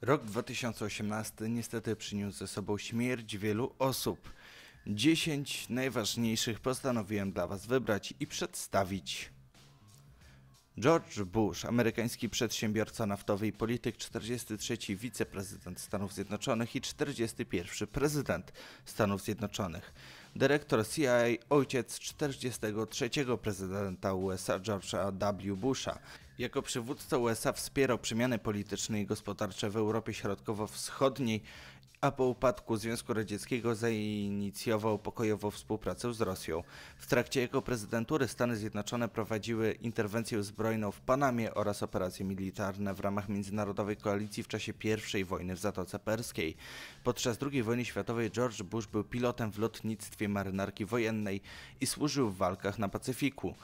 Rok 2018 niestety przyniósł ze sobą śmierć wielu osób. 10 najważniejszych postanowiłem dla Was wybrać i przedstawić. George Bush, amerykański przedsiębiorca naftowy i polityk, 43 wiceprezydent Stanów Zjednoczonych i 41 prezydent Stanów Zjednoczonych. Dyrektor CIA, ojciec 43 prezydenta USA George'a W. Busha. Jako przywódca USA wspierał przemiany polityczne i gospodarcze w Europie Środkowo-Wschodniej, a po upadku Związku Radzieckiego zainicjował pokojową współpracę z Rosją. W trakcie jego prezydentury Stany Zjednoczone prowadziły interwencję zbrojną w Panamie oraz operacje militarne w ramach międzynarodowej koalicji w czasie I wojny w Zatoce Perskiej. Podczas II wojny światowej George Bush był pilotem w lotnictwie marynarki wojennej i służył w walkach na Pacyfiku.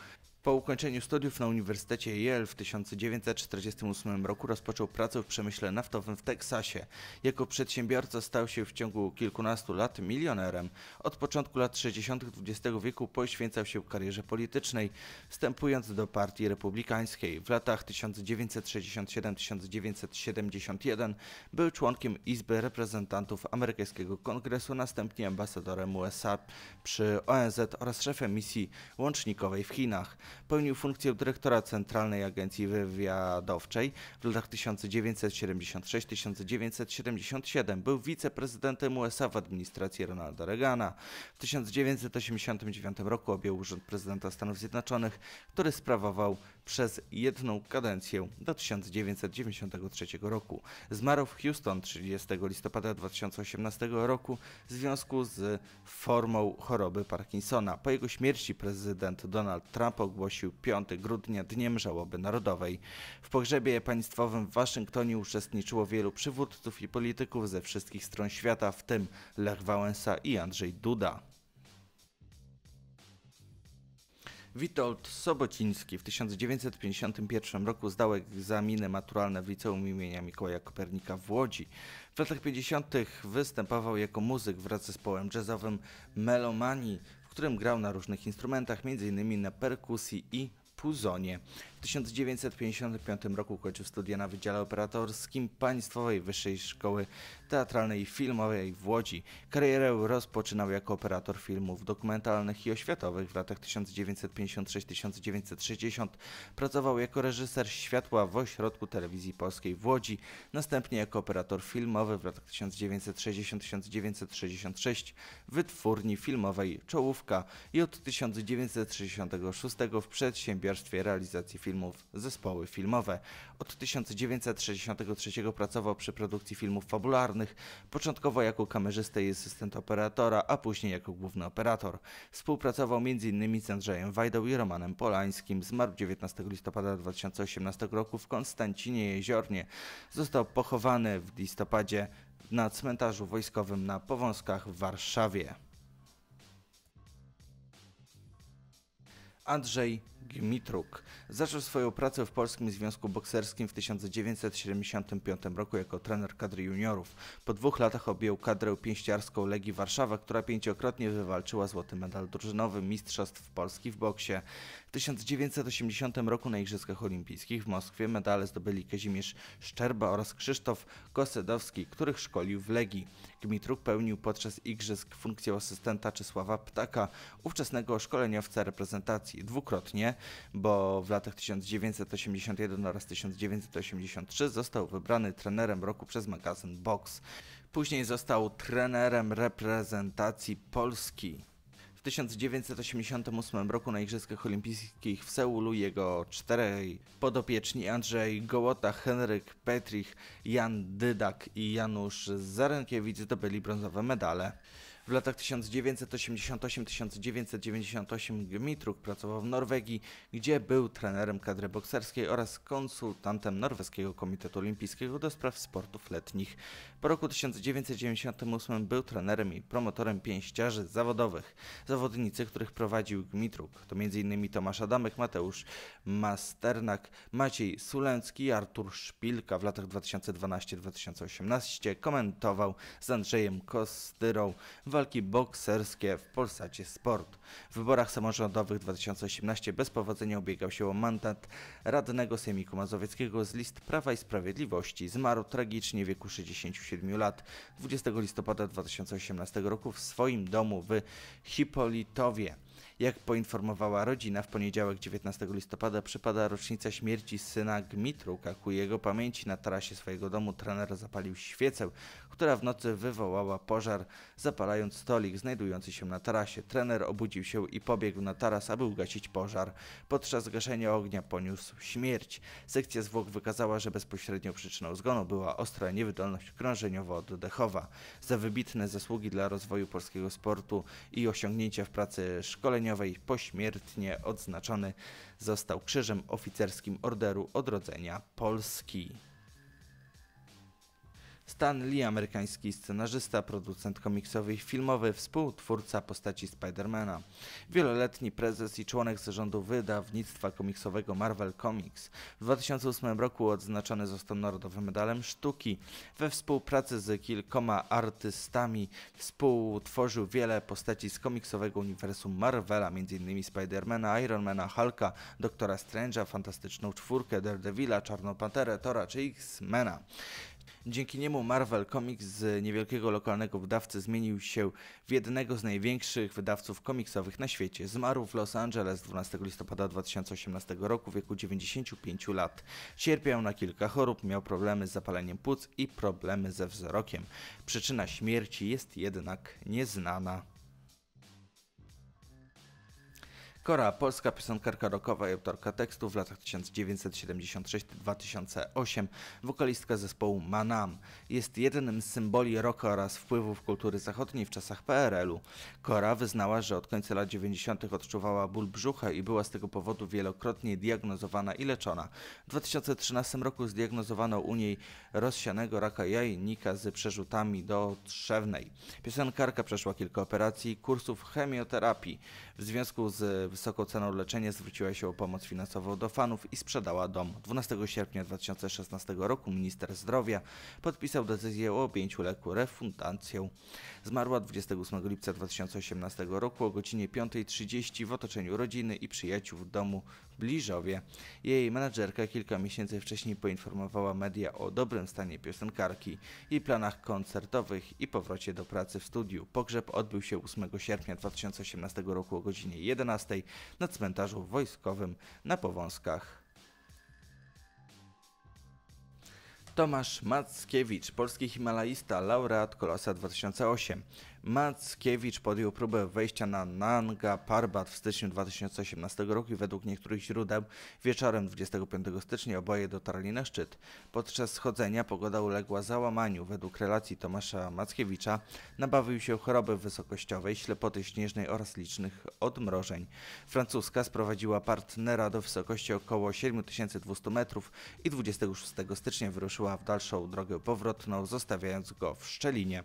Po ukończeniu studiów na Uniwersytecie Yale w 1948 roku rozpoczął pracę w przemyśle naftowym w Teksasie. Jako przedsiębiorca stał się w ciągu kilkunastu lat milionerem. Od początku lat 60. XX wieku poświęcał się karierze politycznej, wstępując do partii republikańskiej. W latach 1967-1971 był członkiem Izby Reprezentantów Amerykańskiego Kongresu, następnie ambasadorem USA przy ONZ oraz szefem misji łącznikowej w Chinach pełnił funkcję dyrektora Centralnej Agencji Wywiadowczej w latach 1976-1977. Był wiceprezydentem USA w administracji Ronalda Reagana. W 1989 roku objął urząd prezydenta Stanów Zjednoczonych, który sprawował przez jedną kadencję do 1993 roku. Zmarł w Houston 30 listopada 2018 roku w związku z formą choroby Parkinsona. Po jego śmierci prezydent Donald Trump ogłosił 5 grudnia Dniem Żałoby Narodowej. W pogrzebie państwowym w Waszyngtonie uczestniczyło wielu przywódców i polityków ze wszystkich stron świata, w tym Lech Wałęsa i Andrzej Duda. Witold Sobociński w 1951 roku zdał egzaminy maturalne w Liceum imienia Mikołaja Kopernika w Łodzi. W latach 50. występował jako muzyk wraz z zespołem jazzowym Melomani, w którym grał na różnych instrumentach, m.in. na perkusji i puzonie. 1955 roku kończył studia na Wydziale Operatorskim Państwowej Wyższej Szkoły Teatralnej i Filmowej w Łodzi. Karierę rozpoczynał jako operator filmów dokumentalnych i oświatowych. W latach 1956-1960 pracował jako reżyser światła w Ośrodku Telewizji Polskiej w Łodzi, następnie jako operator filmowy w latach 1960-1966 w Wytwórni Filmowej Czołówka i od 1966 w Przedsiębiorstwie Realizacji Filmów filmów zespoły filmowe. Od 1963 pracował przy produkcji filmów fabularnych, początkowo jako kamerzysta i asystent operatora, a później jako główny operator. Współpracował m.in. z Andrzejem Wajdą i Romanem Polańskim. Zmarł 19 listopada 2018 roku w Konstancinie Jeziornie. Został pochowany w listopadzie na cmentarzu wojskowym na Powązkach w Warszawie. Andrzej Gmitruk. Zaczął swoją pracę w Polskim Związku Bokserskim w 1975 roku jako trener kadry juniorów. Po dwóch latach objął kadrę pięściarską Legii Warszawa, która pięciokrotnie wywalczyła złoty medal drużynowy Mistrzostw Polski w boksie. 1980 roku na Igrzyskach Olimpijskich w Moskwie medale zdobyli Kazimierz Szczerba oraz Krzysztof Kosedowski, których szkolił w Legii. Gmitruk pełnił podczas Igrzysk funkcję asystenta Czesława Ptaka, ówczesnego szkoleniowca reprezentacji. Dwukrotnie, bo w latach 1981 oraz 1983 został wybrany trenerem roku przez magazyn Box. Później został trenerem reprezentacji Polski. W 1988 roku na Igrzyskach Olimpijskich w Seulu jego czterej podopieczni Andrzej Gołota, Henryk Petrich, Jan Dydak i Janusz Zarenkiewicz zdobyli brązowe medale. W latach 1988-1998 Gmitruk pracował w Norwegii, gdzie był trenerem kadry bokserskiej oraz konsultantem Norweskiego Komitetu Olimpijskiego do spraw sportów letnich. Po roku 1998 był trenerem i promotorem pięściarzy zawodowych. Zawodnicy, których prowadził Gmitruk to m.in. Tomasz Adamek, Mateusz Masternak, Maciej Sulęcki, Artur Szpilka w latach 2012-2018 komentował z Andrzejem Kostyrą walki bokserskie w Polsacie Sport. W wyborach samorządowych 2018 bez powodzenia ubiegał się o mandat radnego Sejmiku Mazowieckiego z list Prawa i Sprawiedliwości. Zmarł tragicznie w wieku 67 lat 20 listopada 2018 roku w swoim domu w Hipolitowie. Jak poinformowała rodzina, w poniedziałek 19 listopada przypada rocznica śmierci syna Gmitruka. Ku jego pamięci na tarasie swojego domu trener zapalił świecę, która w nocy wywołała pożar, zapalając stolik znajdujący się na tarasie. Trener obudził się i pobiegł na taras, aby ugasić pożar. Podczas gaszenia ognia poniósł śmierć. Sekcja zwłok wykazała, że bezpośrednią przyczyną zgonu była ostra niewydolność krążeniowo-oddechowa. Za wybitne zasługi dla rozwoju polskiego sportu i osiągnięcia w pracy szkoleniowej pośmiertnie odznaczony został Krzyżem Oficerskim Orderu Odrodzenia Polski. Stan Lee, amerykański scenarzysta, producent komiksowy i filmowy, współtwórca postaci Spidermana. Wieloletni prezes i członek zarządu wydawnictwa komiksowego Marvel Comics. W 2008 roku odznaczony został Narodowym Medalem Sztuki. We współpracy z kilkoma artystami współtworzył wiele postaci z komiksowego uniwersum Marvela, m.in. Spidermana, Ironmana, Hulka, Doktora Strange'a, Fantastyczną Czwórkę, Daredevila, Czarną Panterę, Tora czy X-Mena. Dzięki niemu Marvel Comics z niewielkiego lokalnego wydawcy zmienił się w jednego z największych wydawców komiksowych na świecie. Zmarł w Los Angeles 12 listopada 2018 roku w wieku 95 lat. Cierpiał na kilka chorób, miał problemy z zapaleniem płuc i problemy ze wzrokiem. Przyczyna śmierci jest jednak nieznana. Kora, polska piosenkarka rockowa i autorka tekstów w latach 1976-2008, wokalistka zespołu Manam. Jest jednym z symboli rocka oraz wpływów kultury zachodniej w czasach PRL-u. Kora wyznała, że od końca lat 90. odczuwała ból brzucha i była z tego powodu wielokrotnie diagnozowana i leczona. W 2013 roku zdiagnozowano u niej rozsianego raka jajnika z przerzutami do trzewnej. Piosenkarka przeszła kilka operacji, kursów chemioterapii. W związku z wysoką ceną leczenia zwróciła się o pomoc finansową do fanów i sprzedała dom. 12 sierpnia 2016 roku minister zdrowia podpisał decyzję o objęciu leku refundacją. Zmarła 28 lipca 2018 roku o godzinie 5.30 w otoczeniu rodziny i przyjaciół w domu Bliżowie. Jej menadżerka kilka miesięcy wcześniej poinformowała media o dobrym stanie piosenkarki, jej planach koncertowych i powrocie do pracy w studiu. Pogrzeb odbył się 8 sierpnia 2018 roku o godzinie 11 na cmentarzu wojskowym na Powązkach. Tomasz Mackiewicz, polski himalaista, laureat Kolosa 2008. Mackiewicz podjął próbę wejścia na Nanga Parbat w styczniu 2018 roku i według niektórych źródeł wieczorem 25 stycznia oboje dotarli na szczyt. Podczas schodzenia pogoda uległa załamaniu. Według relacji Tomasza Mackiewicza nabawił się choroby wysokościowej, ślepoty śnieżnej oraz licznych odmrożeń. Francuska sprowadziła partnera do wysokości około 7200 metrów i 26 stycznia wyruszyła w dalszą drogę powrotną, zostawiając go w Szczelinie.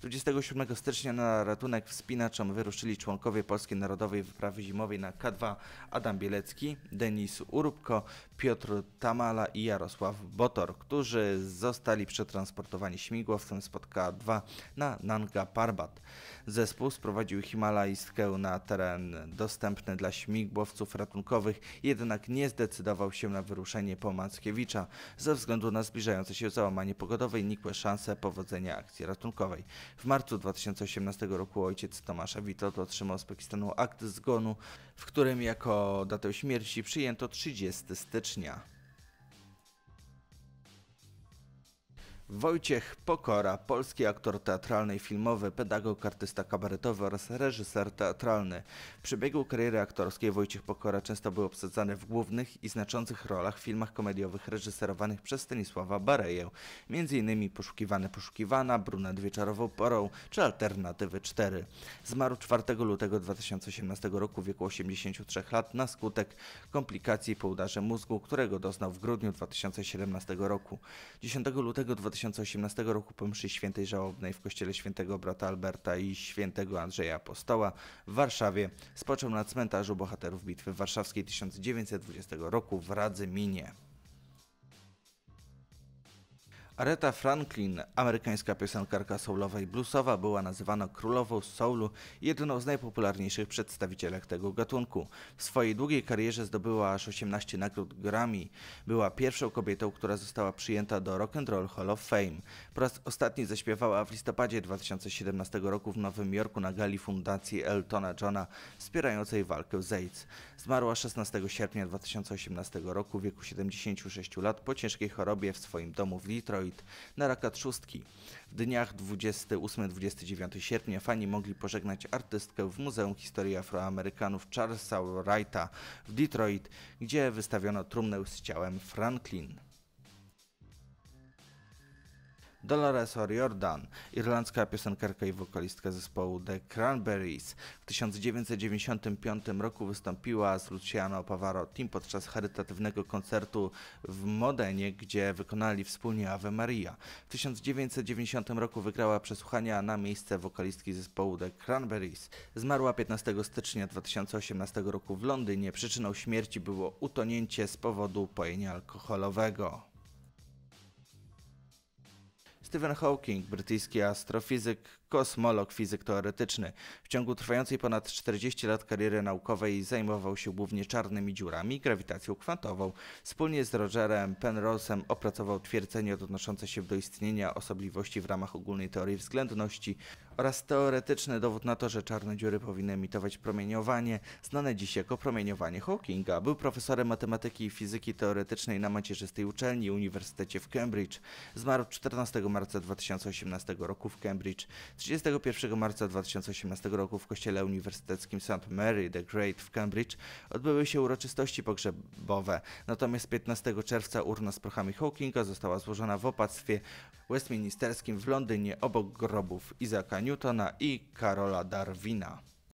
27 stycznia Ostatecznie na ratunek wspinaczom wyruszyli członkowie Polskiej Narodowej Wyprawy Zimowej na K2 Adam Bielecki, Denis Urubko, Piotr Tamala i Jarosław Botor, którzy zostali przetransportowani śmigłowcem z Podka 2 na Nanga Parbat. Zespół sprowadził Himalajskę na teren dostępny dla śmigłowców ratunkowych, jednak nie zdecydował się na wyruszenie po Mackiewicza ze względu na zbliżające się załamanie pogodowe i nikłe szanse powodzenia akcji ratunkowej. W marcu 2018 roku ojciec Tomasza Witold otrzymał z Pakistanu akt zgonu, w którym jako datę śmierci przyjęto 30 stycznia 是你啊。Wojciech Pokora, polski aktor teatralny i filmowy, pedagog, artysta kabaretowy oraz reżyser teatralny. W przebiegu kariery aktorskiej Wojciech Pokora często był obsadzany w głównych i znaczących rolach w filmach komediowych reżyserowanych przez Stanisława Bareję, m.in. Poszukiwany Poszukiwana, Brunet Wieczorową Porą czy Alternatywy 4. Zmarł 4 lutego 2018 roku w wieku 83 lat na skutek komplikacji po udarze mózgu, którego doznał w grudniu 2017 roku. 10 lutego 20 2018 roku po mszy świętej żałobnej w kościele świętego brata Alberta i świętego Andrzeja Apostoła w Warszawie spoczął na cmentarzu bohaterów bitwy warszawskiej 1920 roku w Radzyminie. Aretha Franklin, amerykańska piosenkarka soulowa i bluesowa, była nazywana królową soulu i jedną z najpopularniejszych przedstawicielek tego gatunku. W swojej długiej karierze zdobyła aż 18 nagród Grammy. Była pierwszą kobietą, która została przyjęta do Rock and Roll Hall of Fame. Po raz ostatni zaśpiewała w listopadzie 2017 roku w Nowym Jorku na gali Fundacji Eltona Johna wspierającej walkę z AIDS. Zmarła 16 sierpnia 2018 roku w wieku 76 lat po ciężkiej chorobie w swoim domu w Detroit Android na Rakat szóstki. W dniach 28-29 sierpnia fani mogli pożegnać artystkę w Muzeum Historii Afroamerykanów Charlesa Wrighta w Detroit, gdzie wystawiono trumnę z ciałem Franklin. Dolores O'Riordan, irlandzka piosenkarka i wokalistka zespołu The Cranberries. W 1995 roku wystąpiła z Luciano Pavarotti podczas charytatywnego koncertu w Modenie, gdzie wykonali wspólnie Ave Maria. W 1990 roku wygrała przesłuchania na miejsce wokalistki zespołu The Cranberries. Zmarła 15 stycznia 2018 roku w Londynie. Przyczyną śmierci było utonięcie z powodu pojenia alkoholowego. Stephen Hawking, brytyjski astrofizyk, kosmolog, fizyk teoretyczny. W ciągu trwającej ponad 40 lat kariery naukowej zajmował się głównie czarnymi dziurami i grawitacją kwantową. Wspólnie z Rogerem Penrose'em opracował twierdzenie odnoszące się do istnienia osobliwości w ramach ogólnej teorii względności oraz teoretyczny dowód na to, że czarne dziury powinny emitować promieniowanie, znane dziś jako promieniowanie Hawkinga. Był profesorem matematyki i fizyki teoretycznej na macierzystej uczelni Uniwersytecie w Cambridge. Zmarł 14 marca 2018 roku w Cambridge. 31 marca 2018 roku w kościele uniwersyteckim St. Mary the Great w Cambridge odbyły się uroczystości pogrzebowe, natomiast 15 czerwca urna z prochami Hawkinga została złożona w opactwie westminsterskim w Londynie obok grobów Isaaca Newtona i Karola Darwina.